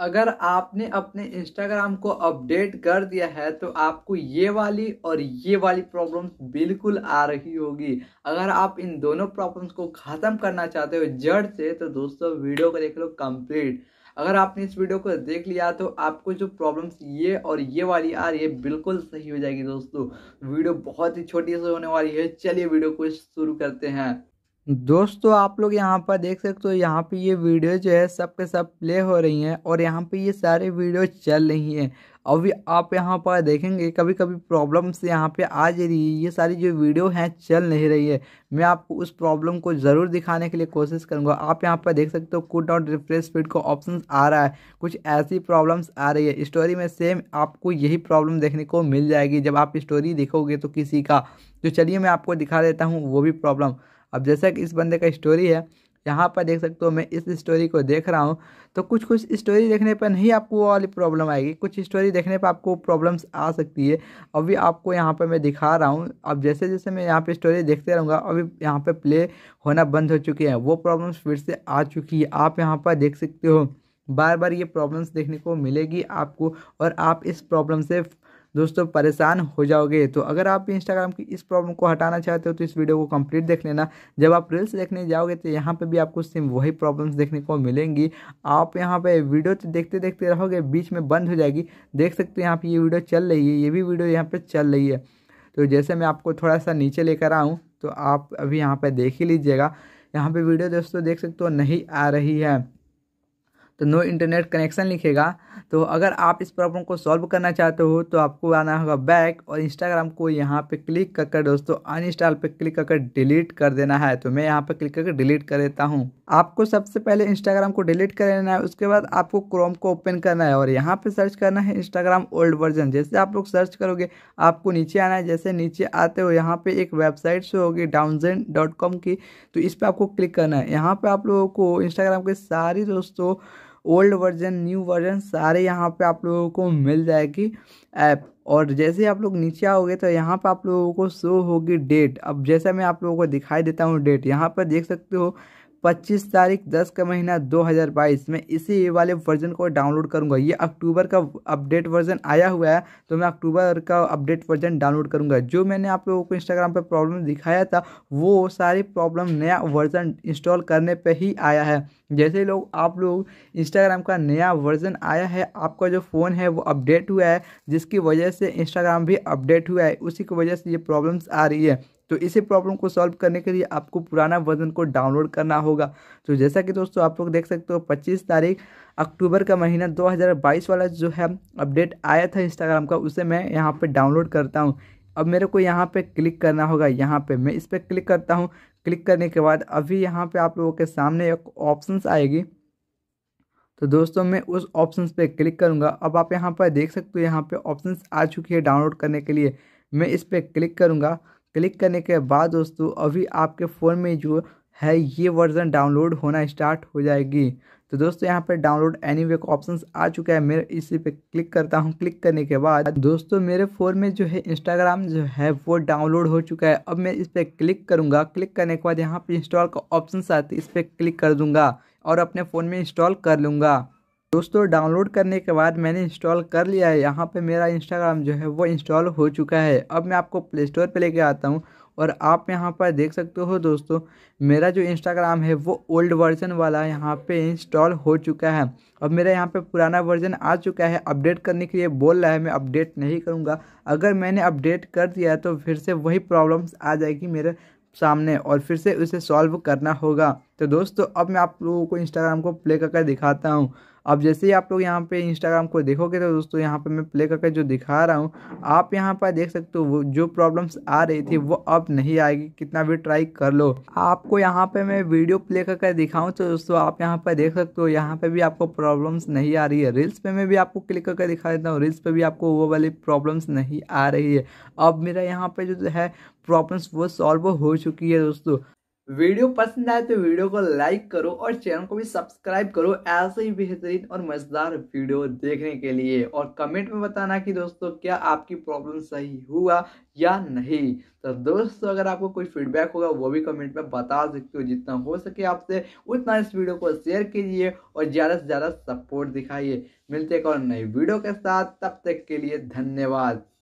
अगर आपने अपने इंस्टाग्राम को अपडेट कर दिया है तो आपको ये वाली और ये वाली प्रॉब्लम्स बिल्कुल आ रही होगी अगर आप इन दोनों प्रॉब्लम्स को ख़त्म करना चाहते हो जड़ से तो दोस्तों वीडियो को देख लो कंप्लीट अगर आपने इस वीडियो को देख लिया तो आपको जो प्रॉब्लम्स ये और ये वाली आ रही है बिल्कुल सही हो जाएगी दोस्तों वीडियो बहुत ही छोटी से होने वाली है चलिए वीडियो को शुरू करते हैं दोस्तों आप लोग यहाँ पर देख सकते हो यहाँ पे ये वीडियो जो है सब के सब प्ले हो रही हैं और यहाँ पे ये सारे वीडियो चल रही हैं अभी आप यहाँ पर देखेंगे कभी कभी प्रॉब्लम्स यहाँ पे आ जा रही है ये सारी जो वीडियो हैं चल नहीं रही है मैं आपको उस प्रॉब्लम को ज़रूर दिखाने के लिए कोशिश करूँगा आप यहाँ पर देख सकते हो कुट और रिफ्रेश स्पीड को ऑप्शन आ रहा है कुछ ऐसी प्रॉब्लम्स आ रही है स्टोरी में सेम आपको यही प्रॉब्लम देखने को मिल जाएगी जब आप स्टोरी देखोगे तो किसी का तो चलिए मैं आपको दिखा देता हूँ वो भी प्रॉब्लम अब जैसा कि इस बंदे का स्टोरी है यहाँ पर देख सकते हो मैं इस स्टोरी को देख रहा हूँ तो कुछ कुछ स्टोरी देखने पर नहीं आपको वो वाली प्रॉब्लम आएगी कुछ स्टोरी देखने पर आपको प्रॉब्लम्स आ सकती है अभी आपको यहाँ पर मैं दिखा रहा हूँ अब जैसे जैसे मैं यहाँ पे स्टोरी देखते रहूँगा अभी यहाँ पर प्ले होना बंद हो चुके हैं वो प्रॉब्लम्स फिर से आ चुकी है आप यहाँ पर देख सकते हो बार बार ये प्रॉब्लम्स देखने को मिलेगी आपको और आप इस प्रॉब्लम से दोस्तों परेशान हो जाओगे तो अगर आप इंस्टाग्राम की इस प्रॉब्लम को हटाना चाहते हो तो इस वीडियो को कंप्लीट देख लेना जब आप रील्स देखने जाओगे तो यहाँ पे भी आपको सेम वही प्रॉब्लम्स देखने को मिलेंगी आप यहाँ पे वीडियो तो देखते देखते रहोगे बीच में बंद हो जाएगी देख सकते हो यहाँ पर ये वीडियो चल रही है ये भी वीडियो यहाँ पर चल रही है तो जैसे मैं आपको थोड़ा सा नीचे लेकर आऊँ तो आप अभी यहाँ पर देख ही लीजिएगा यहाँ पर वीडियो दोस्तों देख सकते हो नहीं आ रही है तो नो इंटरनेट कनेक्शन लिखेगा तो अगर आप इस प्रॉब्लम को सॉल्व करना चाहते हो तो आपको आना होगा बैक और इंस्टाग्राम को यहाँ पे क्लिक कर कर दोस्तों इंस्टॉल पर क्लिक कर कर डिलीट कर देना है तो मैं यहाँ पे क्लिक करके डिलीट कर देता हूँ आपको सबसे पहले इंस्टाग्राम को डिलीट कर लेना है उसके बाद आपको क्रोम को ओपन करना है और यहाँ पर सर्च करना है इंस्टाग्राम ओल्ड वर्जन जैसे आप लोग सर्च करोगे आपको नीचे आना है जैसे नीचे आते हो यहाँ पर एक वेबसाइट से होगी डाउनजेन डॉट कॉम की तो इस पर आपको क्लिक करना है यहाँ पर आप लोगों को इंस्टाग्राम के सारी दोस्तों ओल्ड वर्जन न्यू वर्जन सारे यहाँ पे आप लोगों को मिल जाएगी ऐप और जैसे आप लोग नीचे आओगे तो यहाँ पर आप लोगों को शो होगी डेट अब जैसा मैं आप लोगों को दिखाई देता हूँ डेट यहाँ पर देख सकते हो पच्चीस तारीख दस का महीना दो हज़ार बाईस में इसी वाले वर्जन को डाउनलोड करूँगा ये अक्टूबर का अपडेट वर्जन आया हुआ है तो मैं अक्टूबर का अपडेट वर्जन डाउनलोड करूँगा जो मैंने आप लोगों को इंस्टाग्राम पर प्रॉब्लम दिखाया था वो सारी प्रॉब्लम नया वर्जन इंस्टॉल करने पर ही आया है जैसे लोग आप लोग इंस्टाग्राम का नया वर्जन आया है आपका जो फ़ोन है वो अपडेट हुआ है जिसकी वजह से इंस्टाग्राम भी अपडेट हुआ है उसी की वजह से ये प्रॉब्लम्स आ रही है तो इसी प्रॉब्लम को सॉल्व करने के लिए आपको पुराना वर्जन को डाउनलोड करना होगा तो जैसा कि दोस्तों आप लोग देख सकते हो 25 तारीख अक्टूबर का महीना 2022 वाला जो है अपडेट आया था इंस्टाग्राम का उसे मैं यहाँ पर डाउनलोड करता हूँ अब मेरे को यहाँ पे क्लिक करना होगा यहाँ पे मैं इस पर क्लिक करता हूँ क्लिक करने के बाद अभी यहाँ पे आप लोगों के सामने एक ऑप्शंस आएगी तो दोस्तों मैं उस ऑप्शंस पे क्लिक करूँगा अब आप यहाँ पर देख सकते हो यहाँ पे ऑप्शंस आ चुकी है डाउनलोड करने के लिए मैं इस पर क्लिक करूँगा क्लिक करने के बाद दोस्तों अभी आपके फ़ोन में जो है ये वर्ज़न डाउनलोड होना स्टार्ट हो जाएगी तो दोस्तों यहाँ पर डाउनलोड एनी वे का ऑप्शन आ चुका है मैं इसी पे क्लिक करता हूँ क्लिक करने के बाद दोस्तों मेरे फ़ोन में जो है इंस्टाग्राम जो है वो डाउनलोड हो चुका है अब मैं इस पर क्लिक करूँगा क्लिक करने के बाद यहाँ पर इंस्टॉल का ऑप्शन आते इस पर क्लिक कर दूँगा और अपने फ़ोन में इंस्टॉल कर लूँगा दोस्तों डाउनलोड करने के बाद मैंने इंस्टॉल कर लिया है यहाँ पे मेरा इंस्टाग्राम जो है वो इंस्टॉल हो चुका है अब मैं आपको प्ले स्टोर पर लेके आता हूँ और आप यहाँ पर देख सकते हो दोस्तों मेरा जो इंस्टाग्राम है वो ओल्ड वर्जन वाला यहाँ पे इंस्टॉल हो चुका है अब मेरा यहाँ पे पुराना वर्जन आ चुका है अपडेट करने के लिए बोल रहा है मैं अपडेट नहीं करूँगा अगर मैंने अपडेट कर दिया तो फिर से वही प्रॉब्लम्स आ जाएगी मेरे सामने और फिर से उसे सॉल्व करना होगा तो दोस्तों अब मैं आप लोगों को इंस्टाग्राम को प्ले करके दिखाता हूँ अब जैसे ही आप लोग यहाँ पे इंस्टाग्राम को देखोगे तो दोस्तों यहाँ पे मैं प्ले करके जो दिखा रहा हूँ आप यहाँ पर देख सकते हो वो जो प्रॉब्लम्स आ रही थी वो अब नहीं आएगी कितना भी ट्राई कर लो आपको यहाँ पे मैं वीडियो प्ले करके दिखाऊँ तो दोस्तों आप यहाँ पर देख सकते हो यहाँ पे भी आपको प्रॉब्लम्स नहीं आ रही है रील्स पर मैं भी आपको क्लिक करके दिखा देता हूँ रील्स पर भी आपको वो वाली प्रॉब्लम्स नहीं आ रही है अब मेरा यहाँ पर जो है प्रॉब्लम्स वो सॉल्व हो चुकी है दोस्तों वीडियो पसंद आए तो वीडियो को लाइक करो और चैनल को भी सब्सक्राइब करो ऐसे ही बेहतरीन और मज़ेदार वीडियो देखने के लिए और कमेंट में बताना कि दोस्तों क्या आपकी प्रॉब्लम सही हुआ या नहीं तो दोस्तों अगर आपको कोई फीडबैक होगा वो भी कमेंट में बता सकते हो जितना हो सके आपसे उतना इस वीडियो को शेयर कीजिए और ज़्यादा से ज़्यादा सपोर्ट दिखाइए मिलते एक और नई वीडियो के साथ तब तक के लिए धन्यवाद